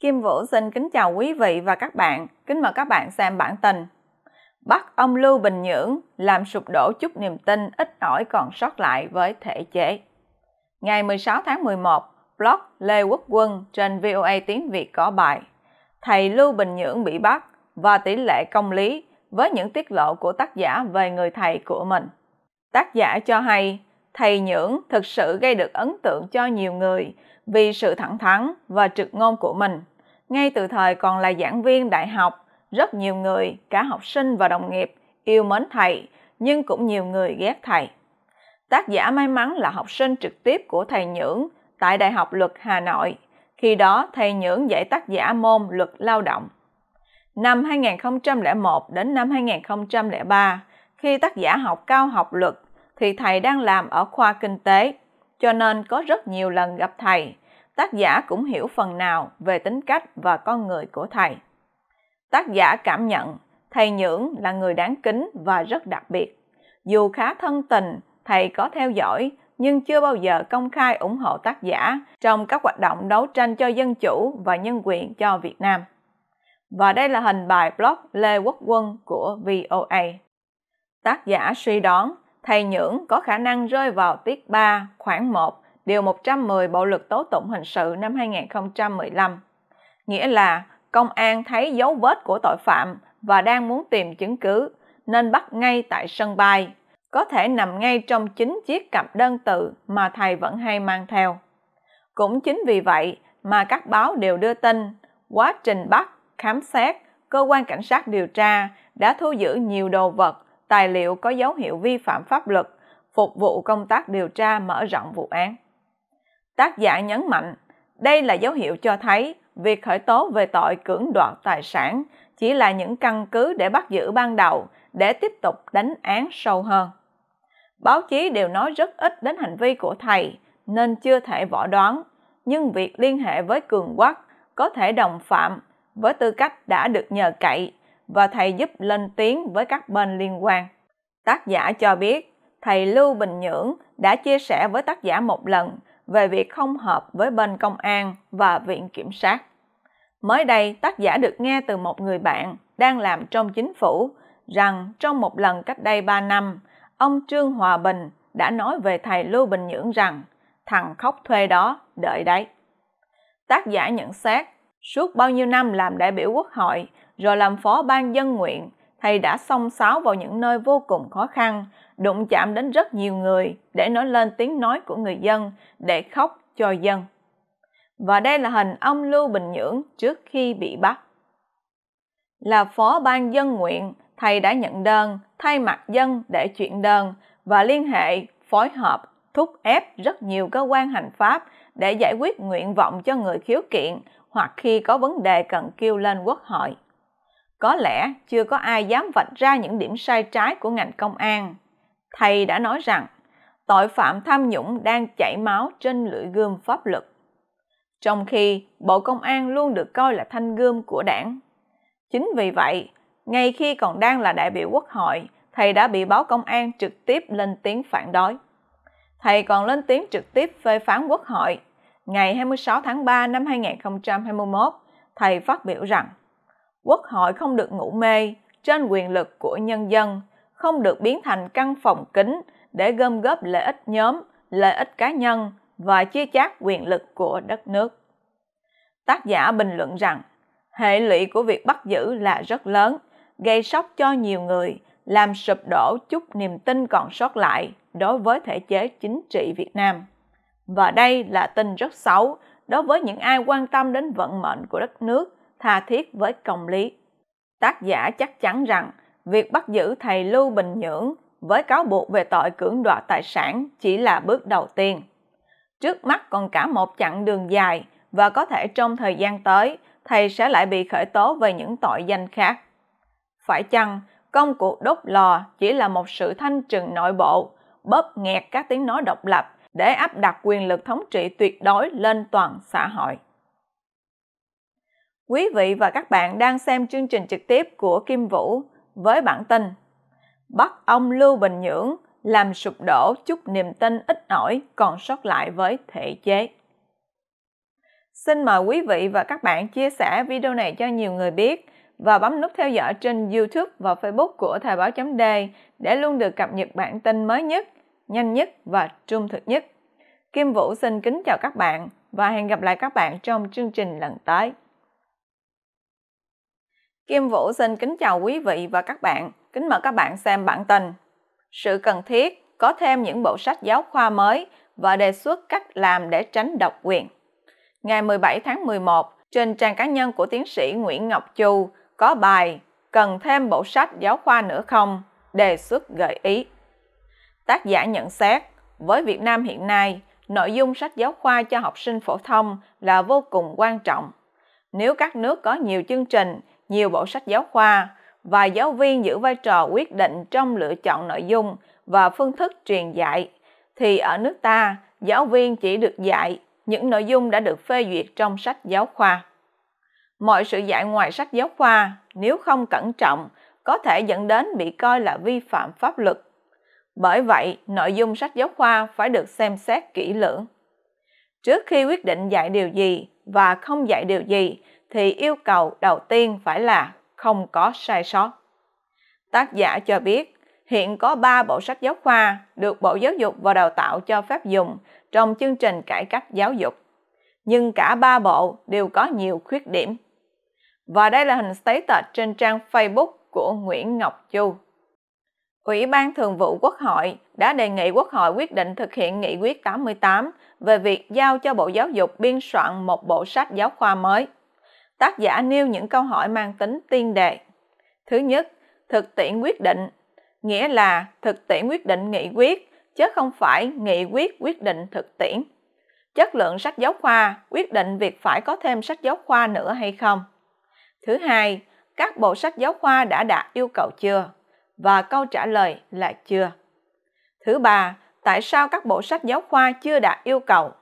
Kim Vũ xin kính chào quý vị và các bạn, kính mời các bạn xem bản tin. Bắt ông Lưu Bình Nhưỡng làm sụp đổ chút niềm tin ít nổi còn sót lại với thể chế. Ngày 16 tháng 11, blog Lê Quốc Quân trên VOA tiếng Việt có bài Thầy Lưu Bình Nhưỡng bị bắt và tỷ lệ công lý với những tiết lộ của tác giả về người thầy của mình. Tác giả cho hay, thầy Nhưỡng thực sự gây được ấn tượng cho nhiều người vì sự thẳng thắn và trực ngôn của mình. Ngay từ thời còn là giảng viên đại học, rất nhiều người, cả học sinh và đồng nghiệp, yêu mến thầy, nhưng cũng nhiều người ghét thầy. Tác giả may mắn là học sinh trực tiếp của thầy Nhưỡng tại Đại học Luật Hà Nội. Khi đó, thầy Nhưỡng dạy tác giả môn luật lao động. Năm 2001 đến năm 2003, khi tác giả học cao học luật, thì thầy đang làm ở khoa kinh tế cho nên có rất nhiều lần gặp thầy, tác giả cũng hiểu phần nào về tính cách và con người của thầy. Tác giả cảm nhận thầy Nhưỡng là người đáng kính và rất đặc biệt. Dù khá thân tình, thầy có theo dõi nhưng chưa bao giờ công khai ủng hộ tác giả trong các hoạt động đấu tranh cho dân chủ và nhân quyền cho Việt Nam. Và đây là hình bài blog Lê Quốc Quân của VOA. Tác giả suy đoán thầy Nhưỡng có khả năng rơi vào tiết 3 khoảng 1 điều 110 Bộ luật tố tụng hình sự năm 2015. Nghĩa là công an thấy dấu vết của tội phạm và đang muốn tìm chứng cứ nên bắt ngay tại sân bay, có thể nằm ngay trong chính chiếc cặp đơn tự mà thầy vẫn hay mang theo. Cũng chính vì vậy mà các báo đều đưa tin quá trình bắt, khám xét, cơ quan cảnh sát điều tra đã thu giữ nhiều đồ vật tài liệu có dấu hiệu vi phạm pháp luật phục vụ công tác điều tra mở rộng vụ án tác giả nhấn mạnh đây là dấu hiệu cho thấy việc khởi tố về tội cưỡng đoạt tài sản chỉ là những căn cứ để bắt giữ ban đầu để tiếp tục đánh án sâu hơn báo chí đều nói rất ít đến hành vi của thầy nên chưa thể võ đoán nhưng việc liên hệ với cường quốc có thể đồng phạm với tư cách đã được nhờ cậy và thầy giúp lên tiếng với các bên liên quan. Tác giả cho biết, thầy Lưu Bình Nhưỡng đã chia sẻ với tác giả một lần về việc không hợp với bên công an và viện kiểm sát. Mới đây, tác giả được nghe từ một người bạn đang làm trong chính phủ rằng trong một lần cách đây 3 năm, ông Trương Hòa Bình đã nói về thầy Lưu Bình Nhưỡng rằng thằng khóc thuê đó, đợi đấy. Tác giả nhận xét, suốt bao nhiêu năm làm đại biểu quốc hội, rồi làm phó ban dân nguyện, thầy đã xông xáo vào những nơi vô cùng khó khăn, đụng chạm đến rất nhiều người để nói lên tiếng nói của người dân, để khóc cho dân. Và đây là hình ông Lưu Bình Nhưỡng trước khi bị bắt. Là phó ban dân nguyện, thầy đã nhận đơn, thay mặt dân để chuyển đơn và liên hệ, phối hợp, thúc ép rất nhiều cơ quan hành pháp để giải quyết nguyện vọng cho người khiếu kiện hoặc khi có vấn đề cần kêu lên quốc hội có lẽ chưa có ai dám vạch ra những điểm sai trái của ngành công an. Thầy đã nói rằng, tội phạm tham nhũng đang chảy máu trên lưỡi gươm pháp luật. Trong khi Bộ Công an luôn được coi là thanh gươm của đảng. Chính vì vậy, ngay khi còn đang là đại biểu quốc hội, thầy đã bị báo công an trực tiếp lên tiếng phản đối. Thầy còn lên tiếng trực tiếp phê phán quốc hội. Ngày 26 tháng 3 năm 2021, thầy phát biểu rằng Quốc hội không được ngủ mê trên quyền lực của nhân dân, không được biến thành căn phòng kín để gom góp lợi ích nhóm, lợi ích cá nhân và chia chác quyền lực của đất nước. Tác giả bình luận rằng, hệ lụy của việc bắt giữ là rất lớn, gây sốc cho nhiều người, làm sụp đổ chút niềm tin còn sót lại đối với thể chế chính trị Việt Nam. Và đây là tin rất xấu đối với những ai quan tâm đến vận mệnh của đất nước tha thiết với công lý. Tác giả chắc chắn rằng việc bắt giữ thầy Lưu Bình Nhưỡng với cáo buộc về tội cưỡng đoạt tài sản chỉ là bước đầu tiên. Trước mắt còn cả một chặng đường dài và có thể trong thời gian tới thầy sẽ lại bị khởi tố về những tội danh khác. Phải chăng công cuộc đốt lò chỉ là một sự thanh trừng nội bộ, bóp nghẹt các tiếng nói độc lập để áp đặt quyền lực thống trị tuyệt đối lên toàn xã hội? Quý vị và các bạn đang xem chương trình trực tiếp của Kim Vũ với bản tin Bắt ông Lưu Bình Nhưỡng làm sụp đổ chút niềm tin ít ỏi còn sót lại với thể chế. Xin mời quý vị và các bạn chia sẻ video này cho nhiều người biết và bấm nút theo dõi trên YouTube và Facebook của Thời báo chấm D để luôn được cập nhật bản tin mới nhất, nhanh nhất và trung thực nhất. Kim Vũ xin kính chào các bạn và hẹn gặp lại các bạn trong chương trình lần tới. Kim Vũ xin kính chào quý vị và các bạn. Kính mời các bạn xem bản tin. Sự cần thiết có thêm những bộ sách giáo khoa mới và đề xuất cách làm để tránh độc quyền. Ngày 17 tháng 11, trên trang cá nhân của tiến sĩ Nguyễn Ngọc Chu có bài Cần thêm bộ sách giáo khoa nữa không? Đề xuất gợi ý. Tác giả nhận xét, với Việt Nam hiện nay, nội dung sách giáo khoa cho học sinh phổ thông là vô cùng quan trọng. Nếu các nước có nhiều chương trình nhiều bộ sách giáo khoa và giáo viên giữ vai trò quyết định trong lựa chọn nội dung và phương thức truyền dạy thì ở nước ta giáo viên chỉ được dạy những nội dung đã được phê duyệt trong sách giáo khoa mọi sự dạy ngoài sách giáo khoa nếu không cẩn trọng có thể dẫn đến bị coi là vi phạm pháp luật bởi vậy nội dung sách giáo khoa phải được xem xét kỹ lưỡng trước khi quyết định dạy điều gì và không dạy điều gì thì yêu cầu đầu tiên phải là không có sai sót. Tác giả cho biết, hiện có 3 bộ sách giáo khoa được Bộ Giáo dục và Đào tạo cho phép dùng trong chương trình cải cách giáo dục. Nhưng cả ba bộ đều có nhiều khuyết điểm. Và đây là hình status trên trang Facebook của Nguyễn Ngọc Chu. Ủy ban Thường vụ Quốc hội đã đề nghị Quốc hội quyết định thực hiện nghị quyết 88 về việc giao cho Bộ Giáo dục biên soạn một bộ sách giáo khoa mới tác giả nêu những câu hỏi mang tính tiên đề. Thứ nhất, thực tiễn quyết định, nghĩa là thực tiễn quyết định nghị quyết, chứ không phải nghị quyết quyết định thực tiễn. Chất lượng sách giáo khoa quyết định việc phải có thêm sách giáo khoa nữa hay không. Thứ hai, các bộ sách giáo khoa đã đạt yêu cầu chưa? Và câu trả lời là chưa. Thứ ba, tại sao các bộ sách giáo khoa chưa đạt yêu cầu?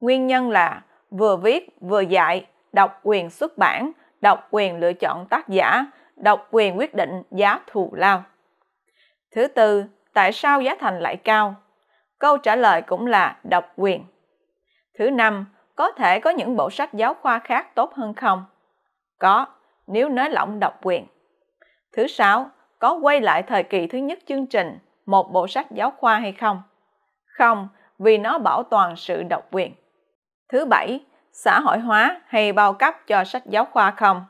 Nguyên nhân là vừa viết vừa dạy độc quyền xuất bản, độc quyền lựa chọn tác giả, độc quyền quyết định giá thù lao. Thứ tư, tại sao giá thành lại cao? Câu trả lời cũng là độc quyền. Thứ năm, có thể có những bộ sách giáo khoa khác tốt hơn không? Có, nếu nới lỏng độc quyền. Thứ sáu, có quay lại thời kỳ thứ nhất chương trình, một bộ sách giáo khoa hay không? Không, vì nó bảo toàn sự độc quyền. Thứ bảy, xã hội hóa hay bao cấp cho sách giáo khoa không?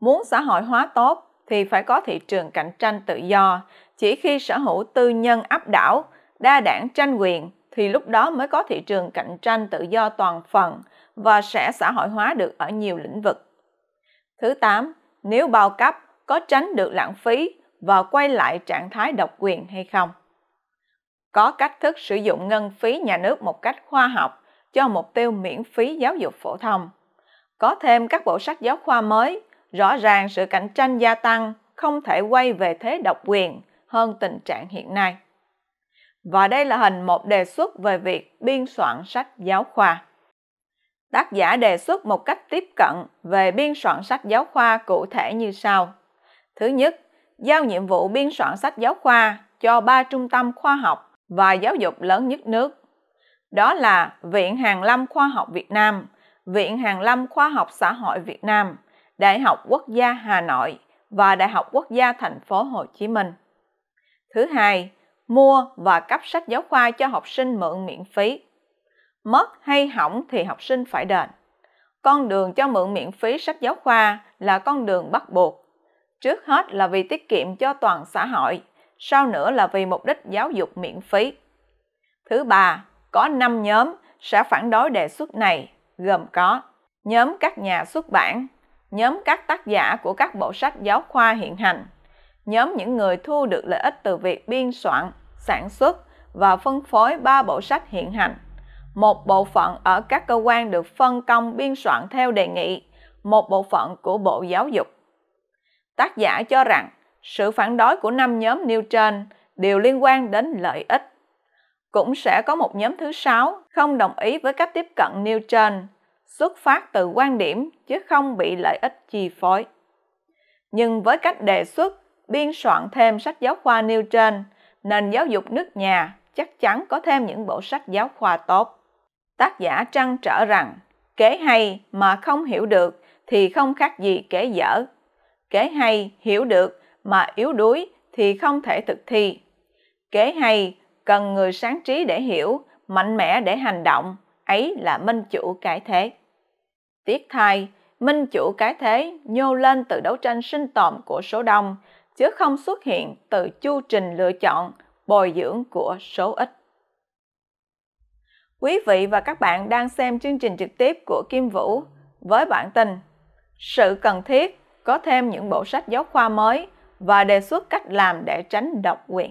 Muốn xã hội hóa tốt thì phải có thị trường cạnh tranh tự do, chỉ khi sở hữu tư nhân áp đảo, đa đảng tranh quyền thì lúc đó mới có thị trường cạnh tranh tự do toàn phần và sẽ xã hội hóa được ở nhiều lĩnh vực. Thứ 8, nếu bao cấp có tránh được lãng phí và quay lại trạng thái độc quyền hay không? Có cách thức sử dụng ngân phí nhà nước một cách khoa học cho mục tiêu miễn phí giáo dục phổ thông. Có thêm các bộ sách giáo khoa mới, rõ ràng sự cạnh tranh gia tăng không thể quay về thế độc quyền hơn tình trạng hiện nay. Và đây là hình một đề xuất về việc biên soạn sách giáo khoa. Tác giả đề xuất một cách tiếp cận về biên soạn sách giáo khoa cụ thể như sau. Thứ nhất, giao nhiệm vụ biên soạn sách giáo khoa cho ba trung tâm khoa học và giáo dục lớn nhất nước đó là Viện Hàn Lâm Khoa học Việt Nam, Viện Hàn Lâm Khoa học Xã hội Việt Nam, Đại học Quốc gia Hà Nội và Đại học Quốc gia Thành phố Hồ Chí Minh. Thứ hai, mua và cấp sách giáo khoa cho học sinh mượn miễn phí. Mất hay hỏng thì học sinh phải đền. Con đường cho mượn miễn phí sách giáo khoa là con đường bắt buộc. Trước hết là vì tiết kiệm cho toàn xã hội, sau nữa là vì mục đích giáo dục miễn phí. Thứ ba, có 5 nhóm sẽ phản đối đề xuất này, gồm có nhóm các nhà xuất bản, nhóm các tác giả của các bộ sách giáo khoa hiện hành, nhóm những người thu được lợi ích từ việc biên soạn, sản xuất và phân phối 3 bộ sách hiện hành, một bộ phận ở các cơ quan được phân công biên soạn theo đề nghị, một bộ phận của Bộ Giáo dục. Tác giả cho rằng sự phản đối của năm nhóm nêu trên đều liên quan đến lợi ích cũng sẽ có một nhóm thứ sáu không đồng ý với cách tiếp cận nêu trên, xuất phát từ quan điểm chứ không bị lợi ích chi phối. Nhưng với cách đề xuất biên soạn thêm sách giáo khoa nêu trên, nền giáo dục nước nhà chắc chắn có thêm những bộ sách giáo khoa tốt. Tác giả trăn trở rằng, kế hay mà không hiểu được thì không khác gì kế dở. Kế hay hiểu được mà yếu đuối thì không thể thực thi. Kế hay cần người sáng trí để hiểu, mạnh mẽ để hành động, ấy là minh chủ cái thế. Tiếc thay, minh chủ cái thế nhô lên từ đấu tranh sinh tồn của số đông, chứ không xuất hiện từ chu trình lựa chọn, bồi dưỡng của số ít. Quý vị và các bạn đang xem chương trình trực tiếp của Kim Vũ với bản tin Sự cần thiết có thêm những bộ sách giáo khoa mới và đề xuất cách làm để tránh độc quyền.